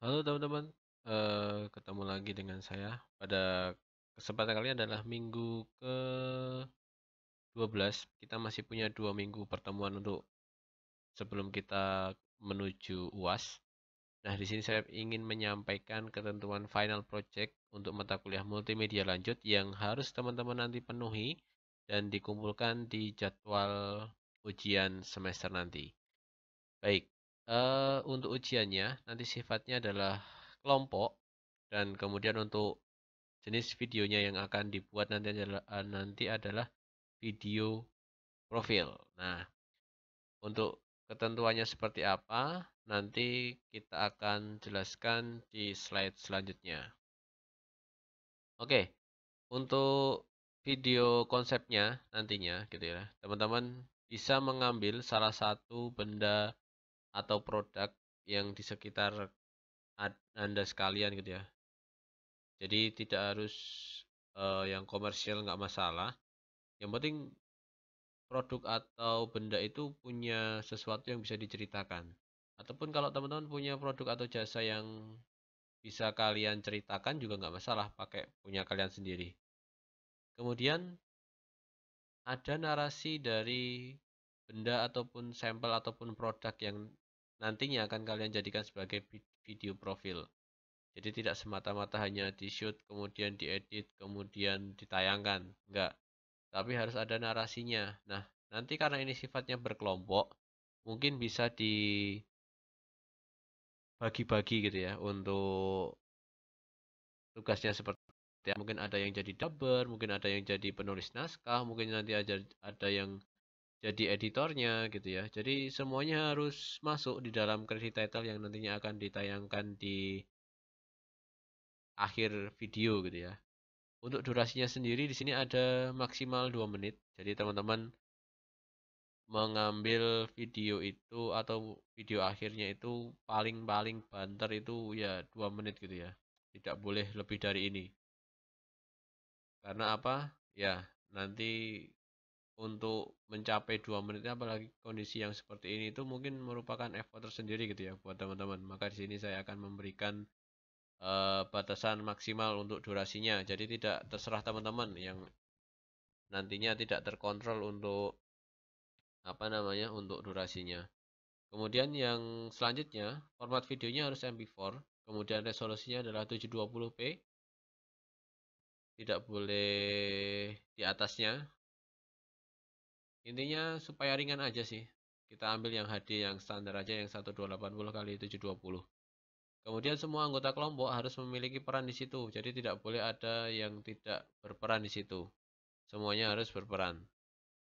Halo teman-teman, e, ketemu lagi dengan saya pada kesempatan kali ini adalah minggu ke 12 kita masih punya dua minggu pertemuan untuk sebelum kita menuju UAS. Nah di sini saya ingin menyampaikan ketentuan final project untuk mata kuliah multimedia lanjut yang harus teman-teman nanti penuhi dan dikumpulkan di jadwal ujian semester nanti. Baik, Eh, untuk ujiannya nanti sifatnya adalah kelompok dan kemudian untuk jenis videonya yang akan dibuat nanti adalah eh, nanti adalah video profil. Nah, untuk ketentuannya seperti apa nanti kita akan jelaskan di slide selanjutnya. Oke, untuk video konsepnya nantinya gitu ya. Teman-teman bisa mengambil salah satu benda atau produk yang di sekitar Anda sekalian gitu ya. Jadi tidak harus uh, yang komersial nggak masalah. Yang penting produk atau benda itu punya sesuatu yang bisa diceritakan. Ataupun kalau teman-teman punya produk atau jasa yang bisa kalian ceritakan juga nggak masalah pakai punya kalian sendiri. Kemudian ada narasi dari benda ataupun sampel ataupun produk yang nantinya akan kalian jadikan sebagai video profil. Jadi tidak semata-mata hanya di shoot, kemudian diedit, kemudian ditayangkan. Enggak. Tapi harus ada narasinya. Nah, nanti karena ini sifatnya berkelompok, mungkin bisa di bagi-bagi gitu ya untuk tugasnya seperti ya. mungkin ada yang jadi dubber, mungkin ada yang jadi penulis naskah, mungkin nanti ada ada yang jadi editornya gitu ya. Jadi semuanya harus masuk di dalam credit title yang nantinya akan ditayangkan di akhir video gitu ya. Untuk durasinya sendiri di sini ada maksimal 2 menit. Jadi teman-teman mengambil video itu atau video akhirnya itu paling-paling banter itu ya dua menit gitu ya. Tidak boleh lebih dari ini. Karena apa? Ya, nanti untuk mencapai dua menit apalagi kondisi yang seperti ini itu mungkin merupakan effort tersendiri gitu ya buat teman-teman maka di sini saya akan memberikan uh, batasan maksimal untuk durasinya jadi tidak terserah teman-teman yang nantinya tidak terkontrol untuk apa namanya untuk durasinya kemudian yang selanjutnya format videonya harus mp4 kemudian resolusinya adalah 720p tidak boleh di atasnya intinya supaya ringan aja sih kita ambil yang HD yang standar aja yang 1280 kali 720 kemudian semua anggota kelompok harus memiliki peran di situ jadi tidak boleh ada yang tidak berperan di situ semuanya harus berperan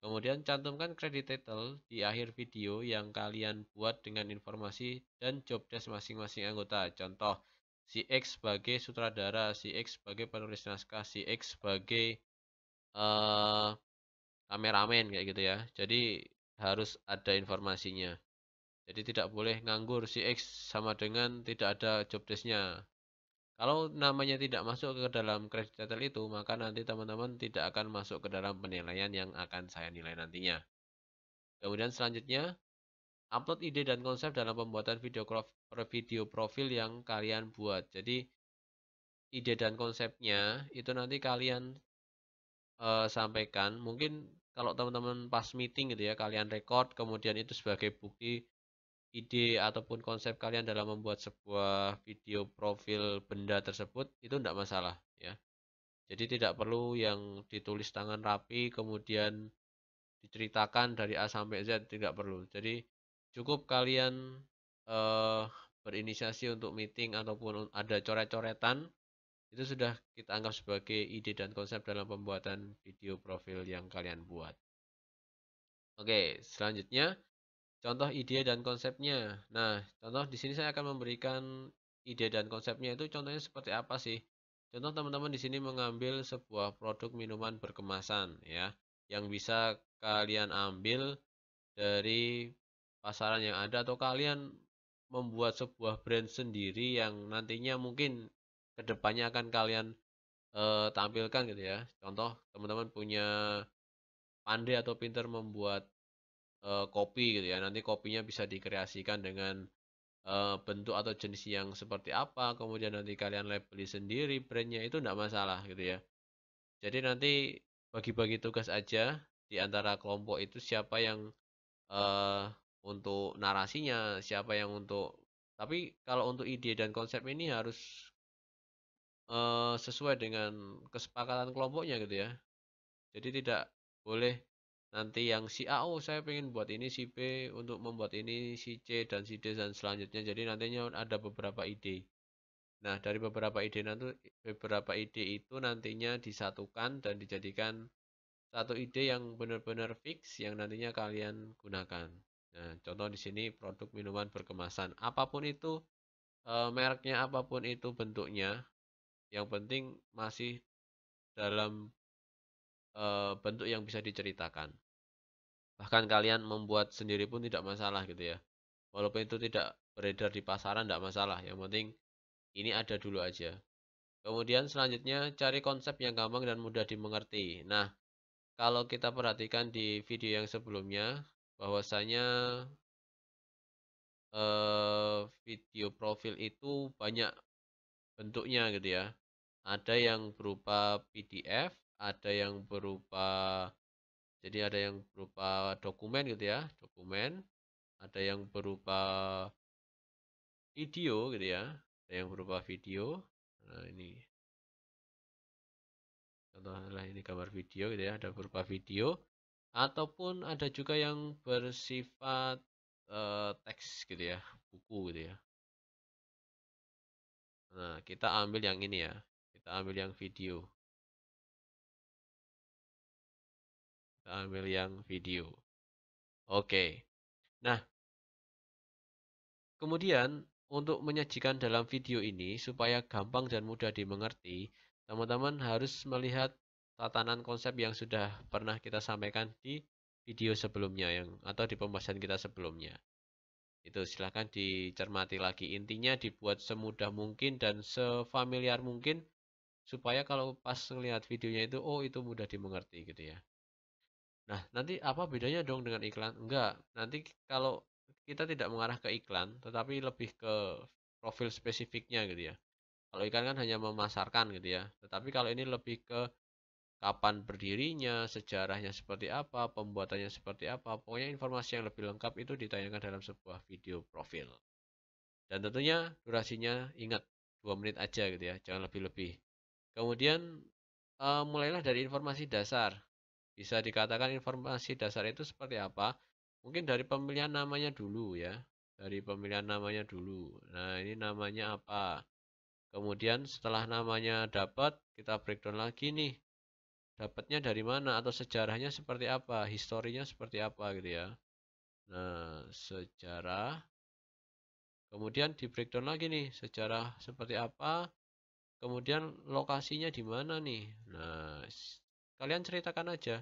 kemudian cantumkan kredit title di akhir video yang kalian buat dengan informasi dan job desk masing-masing anggota contoh si X sebagai sutradara si X sebagai penulis naskah si X sebagai uh, kameramen kayak gitu ya. Jadi harus ada informasinya. Jadi tidak boleh nganggur si X sama dengan tidak ada job desknya. Kalau namanya tidak masuk ke dalam credit detail itu, maka nanti teman-teman tidak akan masuk ke dalam penilaian yang akan saya nilai nantinya. Kemudian selanjutnya, upload ide dan konsep dalam pembuatan video, video profil yang kalian buat. Jadi, ide dan konsepnya itu nanti kalian uh, sampaikan. Mungkin kalau teman-teman pas meeting gitu ya kalian record kemudian itu sebagai bukti ide ataupun konsep kalian dalam membuat sebuah video profil benda tersebut itu tidak masalah ya jadi tidak perlu yang ditulis tangan rapi kemudian diceritakan dari A sampai Z tidak perlu jadi cukup kalian eh, berinisiasi untuk meeting ataupun ada coret-coretan itu sudah kita anggap sebagai ide dan konsep dalam pembuatan video profil yang kalian buat. Oke, selanjutnya contoh ide dan konsepnya. Nah, contoh di sini saya akan memberikan ide dan konsepnya itu contohnya seperti apa sih? Contoh teman-teman di sini mengambil sebuah produk minuman berkemasan ya, yang bisa kalian ambil dari pasaran yang ada atau kalian membuat sebuah brand sendiri yang nantinya mungkin kedepannya akan kalian uh, tampilkan gitu ya contoh teman-teman punya pandai atau pinter membuat uh, kopi gitu ya nanti kopinya bisa dikreasikan dengan uh, bentuk atau jenis yang seperti apa kemudian nanti kalian labeli sendiri brandnya itu tidak masalah gitu ya jadi nanti bagi-bagi tugas aja di antara kelompok itu siapa yang uh, untuk narasinya, siapa yang untuk tapi kalau untuk ide dan konsep ini harus Eh, sesuai dengan kesepakatan kelompoknya gitu ya. Jadi tidak boleh nanti yang si A, oh saya pengen buat ini, si B untuk membuat ini, si C dan si D dan selanjutnya. Jadi nantinya ada beberapa ide. Nah, dari beberapa ide nanti beberapa ide itu nantinya disatukan dan dijadikan satu ide yang benar-benar fix yang nantinya kalian gunakan. Nah, contoh di sini produk minuman berkemasan. Apapun itu e, mereknya, apapun itu bentuknya, yang penting masih dalam e, bentuk yang bisa diceritakan bahkan kalian membuat sendiri pun tidak masalah gitu ya walaupun itu tidak beredar di pasaran tidak masalah yang penting ini ada dulu aja kemudian selanjutnya cari konsep yang gampang dan mudah dimengerti nah kalau kita perhatikan di video yang sebelumnya bahwasanya video profil itu banyak bentuknya gitu ya ada yang berupa PDF, ada yang berupa jadi ada yang berupa dokumen gitu ya, dokumen. Ada yang berupa video gitu ya, ada yang berupa video. Nah, ini contohlah ini gambar video gitu ya, ada berupa video ataupun ada juga yang bersifat uh, teks gitu ya, buku gitu ya. Nah, kita ambil yang ini ya kita ambil yang video kita ambil yang video oke nah kemudian untuk menyajikan dalam video ini supaya gampang dan mudah dimengerti teman-teman harus melihat tatanan konsep yang sudah pernah kita sampaikan di video sebelumnya yang atau di pembahasan kita sebelumnya itu silahkan dicermati lagi intinya dibuat semudah mungkin dan sefamiliar mungkin supaya kalau pas ngelihat videonya itu oh itu mudah dimengerti gitu ya nah nanti apa bedanya dong dengan iklan enggak nanti kalau kita tidak mengarah ke iklan tetapi lebih ke profil spesifiknya gitu ya kalau iklan kan hanya memasarkan gitu ya tetapi kalau ini lebih ke kapan berdirinya sejarahnya seperti apa pembuatannya seperti apa pokoknya informasi yang lebih lengkap itu ditayangkan dalam sebuah video profil dan tentunya durasinya ingat dua menit aja gitu ya jangan lebih-lebih Kemudian uh, mulailah dari informasi dasar. Bisa dikatakan informasi dasar itu seperti apa? Mungkin dari pemilihan namanya dulu ya. Dari pemilihan namanya dulu. Nah, ini namanya apa? Kemudian setelah namanya dapat, kita breakdown lagi nih. Dapatnya dari mana atau sejarahnya seperti apa, historinya seperti apa gitu ya. Nah, sejarah. Kemudian di breakdown lagi nih, sejarah seperti apa, Kemudian lokasinya di mana nih? Nah, kalian ceritakan aja.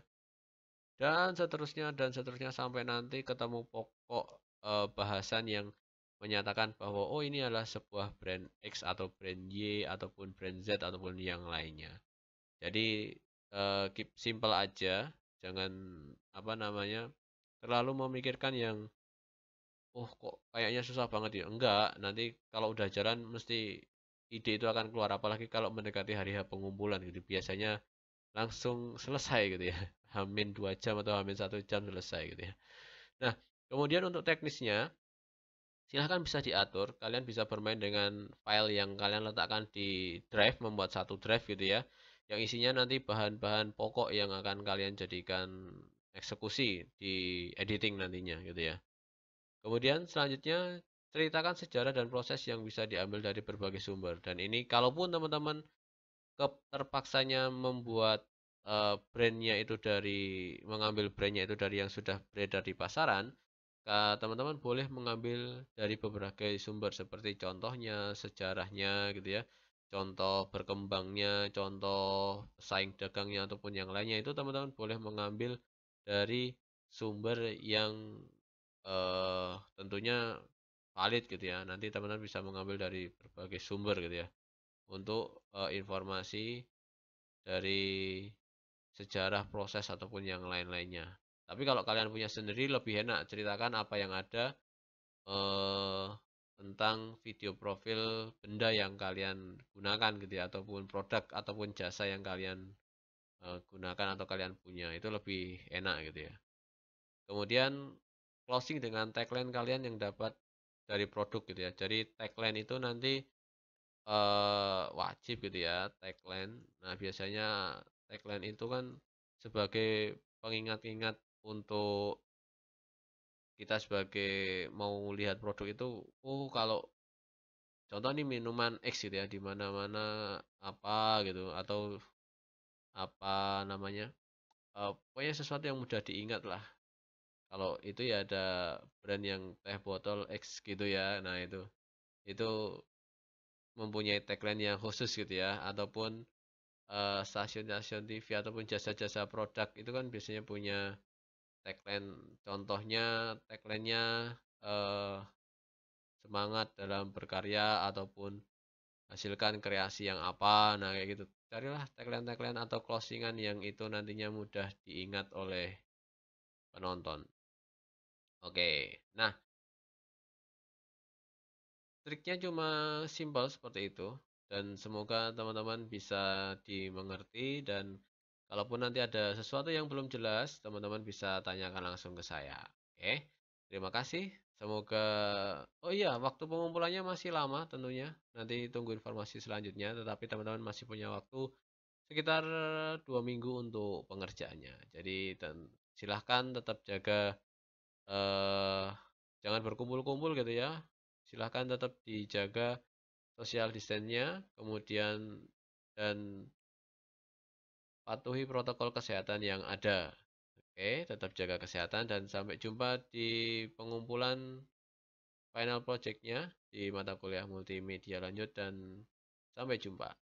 Dan seterusnya dan seterusnya sampai nanti ketemu pokok eh, bahasan yang menyatakan bahwa oh ini adalah sebuah brand X atau brand Y ataupun brand Z ataupun yang lainnya. Jadi uh, keep simple aja, jangan apa namanya terlalu memikirkan yang oh kok kayaknya susah banget ya. Enggak, nanti kalau udah jalan mesti ide itu akan keluar apalagi kalau mendekati hari hari pengumpulan gitu biasanya langsung selesai gitu ya hamin dua jam atau hamin satu jam selesai gitu ya nah kemudian untuk teknisnya silahkan bisa diatur kalian bisa bermain dengan file yang kalian letakkan di drive membuat satu drive gitu ya yang isinya nanti bahan-bahan pokok yang akan kalian jadikan eksekusi di editing nantinya gitu ya kemudian selanjutnya ceritakan sejarah dan proses yang bisa diambil dari berbagai sumber. Dan ini kalaupun teman-teman terpaksanya membuat uh, brandnya itu dari mengambil brandnya itu dari yang sudah beredar di pasaran, teman-teman boleh mengambil dari berbagai sumber seperti contohnya sejarahnya gitu ya contoh berkembangnya, contoh saing dagangnya ataupun yang lainnya itu teman-teman boleh mengambil dari sumber yang eh, tentunya valid gitu ya. Nanti teman-teman bisa mengambil dari berbagai sumber gitu ya untuk uh, informasi dari sejarah proses ataupun yang lain-lainnya. Tapi kalau kalian punya sendiri lebih enak ceritakan apa yang ada uh, tentang video profil benda yang kalian gunakan gitu ya ataupun produk ataupun jasa yang kalian eh, gunakan atau kalian punya itu lebih enak gitu ya kemudian closing dengan tagline kalian yang dapat dari produk gitu ya. Jadi tagline itu nanti eh, wajib gitu ya tagline. Nah biasanya tagline itu kan sebagai pengingat-ingat untuk kita sebagai mau lihat produk itu, oh kalau contoh nih minuman X gitu ya dimana mana-mana apa gitu atau apa namanya, eh, pokoknya sesuatu yang mudah diingat lah kalau itu ya ada brand yang teh botol X gitu ya nah itu itu mempunyai tagline yang khusus gitu ya ataupun eh, stasiun-stasiun uh, TV ataupun jasa-jasa produk itu kan biasanya punya tagline contohnya tagline-nya uh, semangat dalam berkarya ataupun hasilkan kreasi yang apa nah kayak gitu carilah tagline-tagline atau closingan yang itu nantinya mudah diingat oleh penonton Oke, nah triknya cuma simpel seperti itu dan semoga teman-teman bisa dimengerti dan kalaupun nanti ada sesuatu yang belum jelas teman-teman bisa tanyakan langsung ke saya. Oke, terima kasih. Semoga, oh iya, waktu pengumpulannya masih lama tentunya. Nanti tunggu informasi selanjutnya, tetapi teman-teman masih punya waktu sekitar dua minggu untuk pengerjaannya. Jadi silahkan tetap jaga Eh, jangan berkumpul-kumpul gitu ya. Silahkan tetap dijaga social distance-nya, kemudian dan patuhi protokol kesehatan yang ada. Oke, tetap jaga kesehatan dan sampai jumpa di pengumpulan final project-nya di mata kuliah multimedia lanjut dan sampai jumpa.